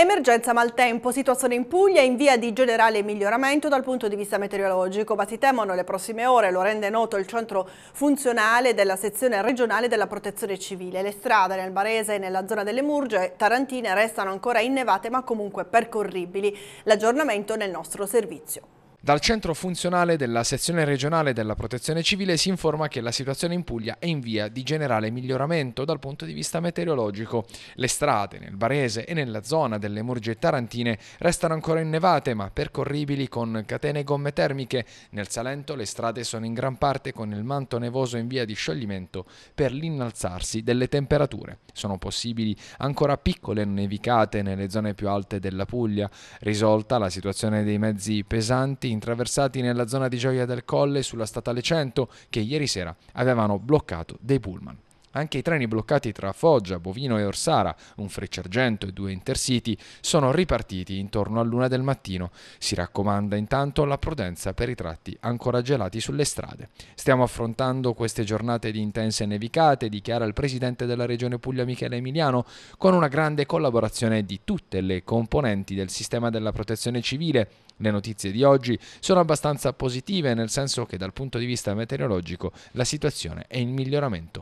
Emergenza maltempo, situazione in Puglia in via di generale miglioramento dal punto di vista meteorologico, ma si temono le prossime ore, lo rende noto il centro funzionale della sezione regionale della protezione civile. Le strade nel Barese e nella zona delle Murge tarantine restano ancora innevate ma comunque percorribili. L'aggiornamento nel nostro servizio. Dal centro funzionale della sezione regionale della protezione civile si informa che la situazione in Puglia è in via di generale miglioramento dal punto di vista meteorologico. Le strade nel Barese e nella zona delle Murge Tarantine restano ancora innevate ma percorribili con catene e gomme termiche. Nel Salento le strade sono in gran parte con il manto nevoso in via di scioglimento per l'innalzarsi delle temperature. Sono possibili ancora piccole nevicate nelle zone più alte della Puglia. Risolta la situazione dei mezzi pesanti in intraversati nella zona di Gioia del Colle sulla statale 100 che ieri sera avevano bloccato dei pullman. Anche i treni bloccati tra Foggia, Bovino e Orsara, un Frecciargento e due Intercity, sono ripartiti intorno all'una del mattino. Si raccomanda intanto la prudenza per i tratti ancora gelati sulle strade. Stiamo affrontando queste giornate di intense nevicate, dichiara il presidente della regione Puglia Michele Emiliano, con una grande collaborazione di tutte le componenti del sistema della protezione civile. Le notizie di oggi sono abbastanza positive, nel senso che dal punto di vista meteorologico la situazione è in miglioramento.